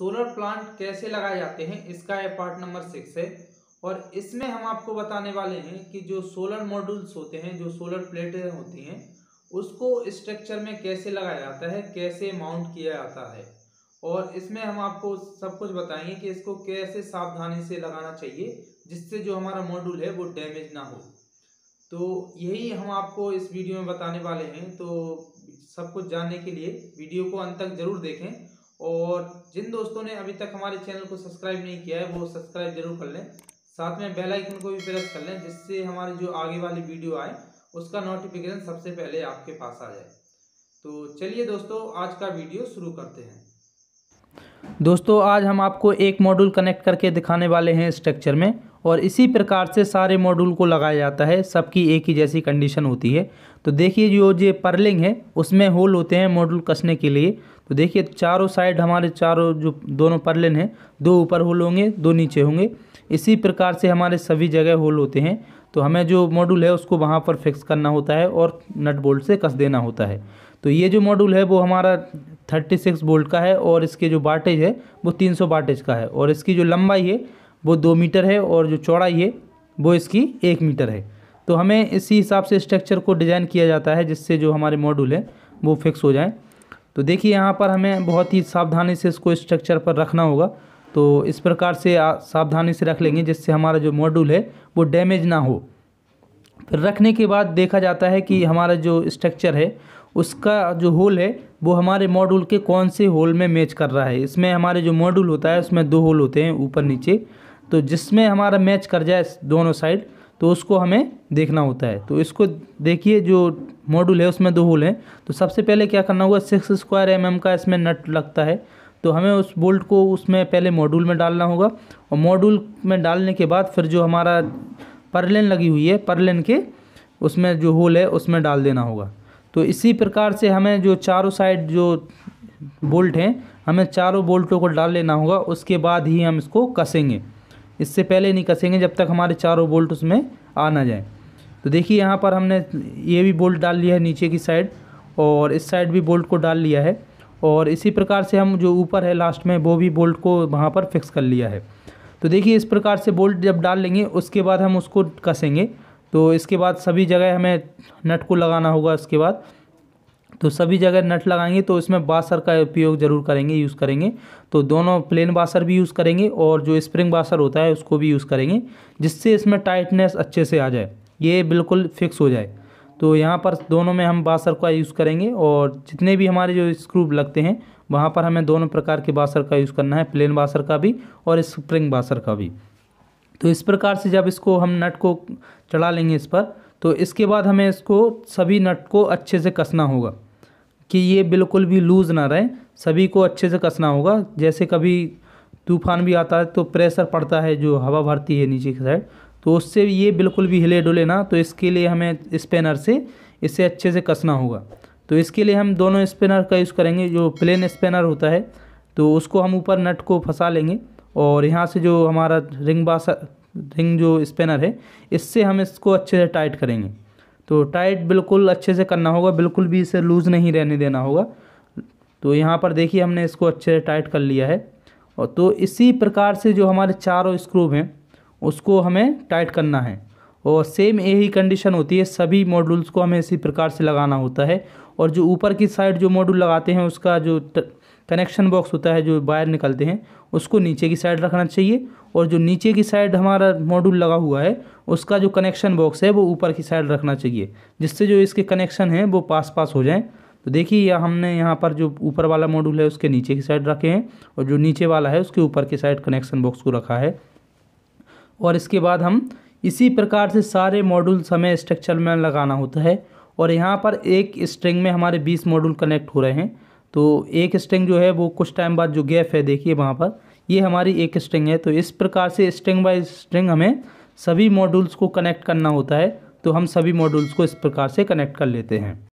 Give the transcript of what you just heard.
solar plant कैसे लगाए जाते हैं इसका है पार्ट नंबर सिक्स है और इसमें हम आपको बताने वाले हैं कि जो सोलर मॉड्यूल्स होते हैं जो सोलर प्लेटें होती हैं उसको स्ट्रक्चर में कैसे लगाया जाता है कैसे माउंट किया जाता है और इसमें हम आपको सब कुछ बताएंगे कि इसको कैसे सावधानी से लगाना चाहिए जिससे जो हमारा मॉड्यूल है वो डैमेज ना हो तो यही हम आपको इस वीडियो में बताने वाले हैं तो सब कुछ जानने के लिए वीडियो को अंत तक ज़रूर देखें और जिन दोस्तों ने अभी तक हमारे चैनल को सब्सक्राइब नहीं किया है वो सब्सक्राइब जरूर कर लें साथ में बेल आइकन को भी प्रेस कर लें जिससे हमारी जो आगे वाली वीडियो आए उसका नोटिफिकेशन सबसे पहले आपके पास आ जाए तो चलिए दोस्तों आज का वीडियो शुरू करते हैं दोस्तों आज हम आपको एक मॉड्यूल कनेक्ट करके दिखाने वाले हैं स्ट्रक्चर में और इसी प्रकार से सारे मॉड्यूल को लगाया जाता है सबकी एक ही जैसी कंडीशन होती है तो देखिए जो ये पर्लिंग है उसमें होल होते हैं मॉड्यूल कसने के लिए तो देखिए चारों साइड हमारे चारों जो दोनों पर्लिन हैं दो ऊपर होल होंगे दो नीचे होंगे इसी प्रकार से हमारे सभी जगह होल होते हैं तो हमें जो मॉड्यूल है उसको वहाँ पर फिक्स करना होता है और नट बोल्ट से कस देना होता है तो ये जो मॉड्यूल है वो हमारा 36 बोल्ट का है और इसके जो बाटेज है वो 300 बाटेज का है और इसकी जो लंबाई है वो दो मीटर है और जो चौड़ाई है वो इसकी एक मीटर है तो हमें इसी हिसाब से स्ट्रक्चर को डिज़ाइन किया जाता है जिससे जो हमारे मॉड्यूल हैं वो फिक्स हो जाएँ तो देखिए यहाँ पर हमें बहुत ही सावधानी से इसको स्ट्रक्चर पर रखना होगा तो इस प्रकार से सावधानी से रख लेंगे जिससे हमारा जो मॉड्यूल है वो डैमेज ना हो फिर रखने के बाद देखा जाता है कि हमारा जो स्ट्रक्चर है उसका जो होल है वो हमारे मॉड्यूल के कौन से होल में मैच कर रहा है इसमें हमारे जो मॉड्यूल होता है उसमें दो होल होते हैं ऊपर नीचे तो जिसमें हमारा मैच कर जाए दोनों साइड तो उसको हमें देखना होता है तो इसको देखिए जो मॉड्यूल है उसमें दो होल हैं तो सबसे पहले क्या करना होगा सिक्स स्क्वायर एम mm का इसमें नट लगता है तो हमें उस बोल्ट को उसमें पहले मॉड्यूल में डालना होगा और मॉड्यूल में डालने के बाद फिर जो हमारा परलेन लगी हुई है परलेन के उसमें जो होल है उसमें डाल देना होगा तो इसी प्रकार से हमें जो चारों साइड जो बोल्ट हैं हमें चारों बोल्टों को डाल लेना होगा उसके बाद ही हम इसको कसेंगे इससे पहले नहीं कसेंगे जब तक हमारे चारों बोल्ट उसमें आ ना जाए तो देखिए यहाँ पर हमने ये भी बोल्ट डाल लिया है नीचे की साइड और इस साइड भी बोल्ट को डाल लिया है और इसी प्रकार से हम जो ऊपर है लास्ट में वो भी बोल्ट को वहाँ पर फिक्स कर लिया है तो देखिए इस प्रकार से बोल्ट जब डाल लेंगे उसके बाद हम उसको कसेंगे तो इसके बाद सभी जगह हमें नट को लगाना होगा उसके बाद तो सभी जगह नट लगाएंगे तो इसमें बासर का उपयोग ज़रूर करेंगे यूज़ करेंगे तो दोनों प्लेन बासर भी यूज़ करेंगे और जो स्प्रिंग बासर होता है उसको भी यूज़ करेंगे जिससे इसमें टाइटनेस अच्छे से आ जाए ये बिल्कुल फिक्स हो जाए तो यहाँ पर दोनों में हम बासर का यूज़ करेंगे और जितने भी हमारे जो स्क्रू लगते हैं वहाँ पर हमें दोनों प्रकार के बासर का यूज़ करना है प्लेन बासर का भी और स्प्रिंग बासर का भी तो इस प्रकार से जब इसको हम नट को चढ़ा लेंगे इस पर तो इसके बाद हमें इसको सभी नट को अच्छे से कसना होगा कि ये बिल्कुल भी लूज़ ना रहे सभी को अच्छे से कसना होगा जैसे कभी तूफान भी आता है तो प्रेशर पड़ता है जो हवा भरती है नीचे की साइड तो उससे ये बिल्कुल भी हिले डुले ना तो इसके लिए हमें स्पेनर से इसे अच्छे से कसना होगा तो इसके लिए हम दोनों स्पेनर का यूज़ करेंगे जो प्लेन स्पेनर होता है तो उसको हम ऊपर नट को फंसा लेंगे और यहाँ से जो हमारा रिंग बासा रिंग जो स्पेनर है इससे हम इसको अच्छे से टाइट करेंगे तो टाइट बिल्कुल अच्छे से करना होगा बिल्कुल भी इसे लूज़ नहीं रहने देना होगा तो यहाँ पर देखिए हमने इसको अच्छे से टाइट कर लिया है और तो इसी प्रकार से जो हमारे चारों स्क्रूव हैं उसको हमें टाइट करना है और सेम यही कंडीशन होती है सभी मॉड्यूल्स को हमें इसी प्रकार से लगाना होता है और जो ऊपर की साइड जो मॉड्यूल लगाते हैं उसका जो कनेक्शन बॉक्स होता है जो वायर निकलते हैं उसको नीचे की साइड रखना चाहिए और जो नीचे की साइड हमारा मॉड्यूल लगा हुआ है उसका जो कनेक्शन बॉक्स है वो ऊपर की साइड रखना चाहिए जिससे जो इसके कनेक्शन हैं वो पास पास हो जाएँ तो देखिए यह हमने यहाँ पर जो ऊपर वाला मॉड्यूल है उसके नीचे की साइड रखे हैं और जो नीचे वाला है उसके ऊपर की साइड कनेक्शन बॉक्स को रखा है और इसके बाद हम इसी प्रकार से सारे मॉड्यूल हमें स्ट्रक्चर में लगाना होता है और यहाँ पर एक स्ट्रिंग में हमारे बीस मॉड्यूल कनेक्ट हो रहे हैं तो एक स्ट्रिंग जो है वो कुछ टाइम बाद जो गैप है देखिए वहाँ पर ये हमारी एक स्ट्रिंग है तो इस प्रकार से स्ट्रिंग बाय स्ट्रिंग हमें सभी मॉड्यूल्स को कनेक्ट करना होता है तो हम सभी मॉड्यूल्स को इस प्रकार से कनेक्ट कर लेते हैं